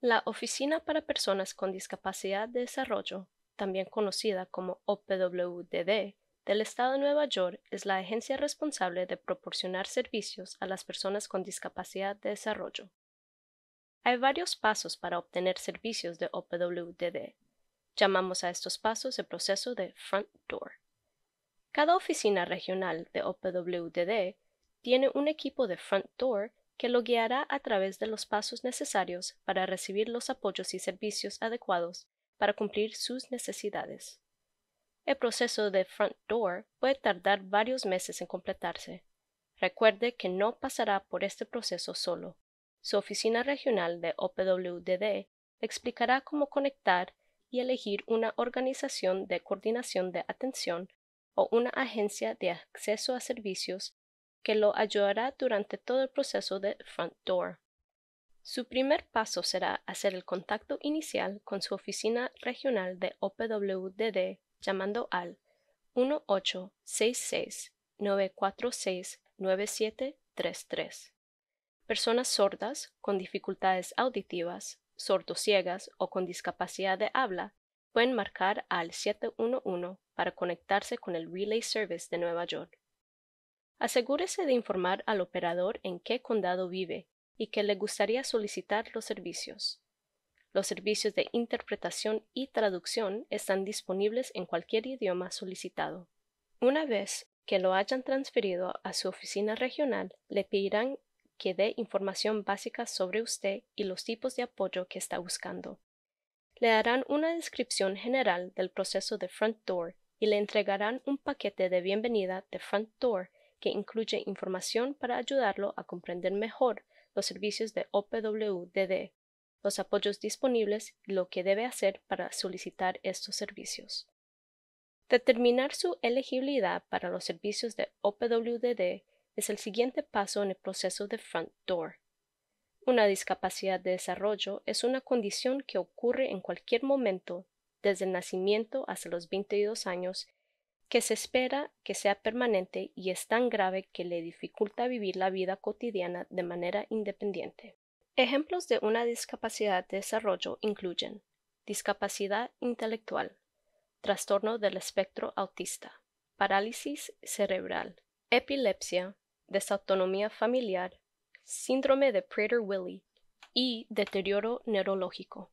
La Oficina para Personas con Discapacidad de Desarrollo, también conocida como OPWDD, del Estado de Nueva York es la agencia responsable de proporcionar servicios a las personas con discapacidad de desarrollo. Hay varios pasos para obtener servicios de OPWDD. Llamamos a estos pasos el proceso de front door. Cada oficina regional de OPWDD tiene un equipo de front door que lo guiará a través de los pasos necesarios para recibir los apoyos y servicios adecuados para cumplir sus necesidades. El proceso de front door puede tardar varios meses en completarse. Recuerde que no pasará por este proceso solo. Su oficina regional de OPWDD explicará cómo conectar y elegir una organización de coordinación de atención o una agencia de acceso a servicios que lo ayudará durante todo el proceso de Front Door. Su primer paso será hacer el contacto inicial con su oficina regional de OPWDD llamando al 1866-946-9733. Personas sordas con dificultades auditivas, sordociegas o con discapacidad de habla pueden marcar al 711 para conectarse con el Relay Service de Nueva York. Asegúrese de informar al operador en qué condado vive y que le gustaría solicitar los servicios. Los servicios de interpretación y traducción están disponibles en cualquier idioma solicitado. Una vez que lo hayan transferido a su oficina regional, le pedirán que dé información básica sobre usted y los tipos de apoyo que está buscando. Le harán una descripción general del proceso de Front Door y le entregarán un paquete de bienvenida de Front Door que incluye información para ayudarlo a comprender mejor los servicios de OPWDD, los apoyos disponibles y lo que debe hacer para solicitar estos servicios. Determinar su elegibilidad para los servicios de OPWDD es el siguiente paso en el proceso de Front Door. Una discapacidad de desarrollo es una condición que ocurre en cualquier momento, desde el nacimiento hasta los 22 años, que se espera que sea permanente y es tan grave que le dificulta vivir la vida cotidiana de manera independiente. Ejemplos de una discapacidad de desarrollo incluyen discapacidad intelectual, trastorno del espectro autista, parálisis cerebral, epilepsia, desautonomía familiar, síndrome de Prader-Willi y deterioro neurológico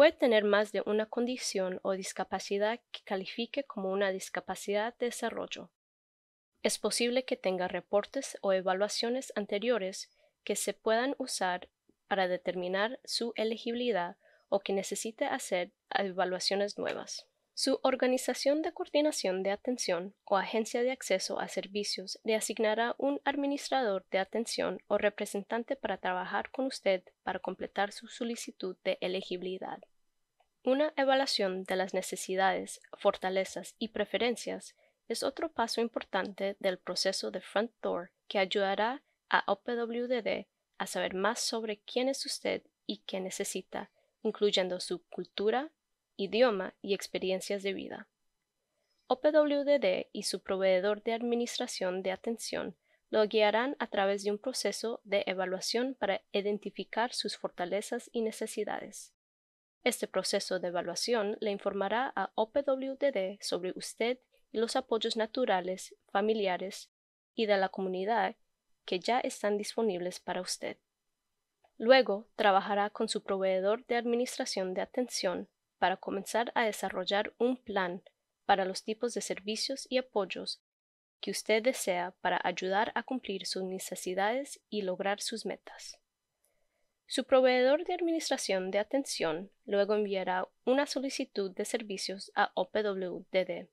puede tener más de una condición o discapacidad que califique como una discapacidad de desarrollo. Es posible que tenga reportes o evaluaciones anteriores que se puedan usar para determinar su elegibilidad o que necesite hacer evaluaciones nuevas. Su organización de coordinación de atención o agencia de acceso a servicios le asignará un administrador de atención o representante para trabajar con usted para completar su solicitud de elegibilidad. Una evaluación de las necesidades, fortalezas y preferencias es otro paso importante del proceso de Front Door que ayudará a OPWDD a saber más sobre quién es usted y qué necesita, incluyendo su cultura, idioma y experiencias de vida. OPWDD y su proveedor de administración de atención lo guiarán a través de un proceso de evaluación para identificar sus fortalezas y necesidades. Este proceso de evaluación le informará a OPWDD sobre usted y los apoyos naturales, familiares y de la comunidad que ya están disponibles para usted. Luego, trabajará con su proveedor de administración de atención para comenzar a desarrollar un plan para los tipos de servicios y apoyos que usted desea para ayudar a cumplir sus necesidades y lograr sus metas. Su proveedor de administración de atención luego enviará una solicitud de servicios a OPWDD.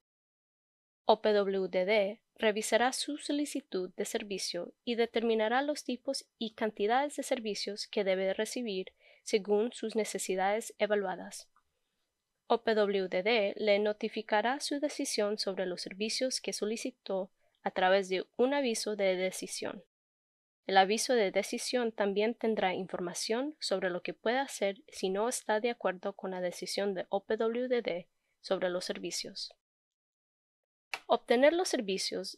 OPWDD revisará su solicitud de servicio y determinará los tipos y cantidades de servicios que debe recibir según sus necesidades evaluadas. OPWD le notificará su decisión sobre los servicios que solicitó a través de un aviso de decisión. El aviso de decisión también tendrá información sobre lo que puede hacer si no está de acuerdo con la decisión de OPWDD sobre los servicios. Obtener los servicios.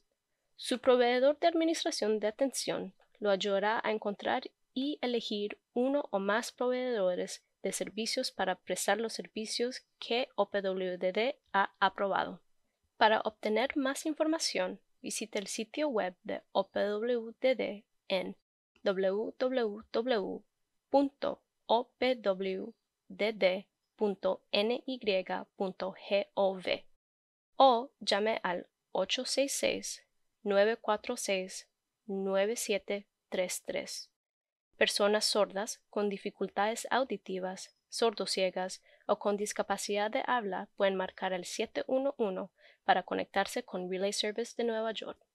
Su proveedor de administración de atención lo ayudará a encontrar y elegir uno o más proveedores de servicios para prestar los servicios que OPWDD ha aprobado. Para obtener más información, visite el sitio web de OPWDD en www.opwdd.ny.gov o llame al 866-946-9733. Personas sordas con dificultades auditivas, sordociegas o con discapacidad de habla pueden marcar el 711 para conectarse con Relay Service de Nueva York.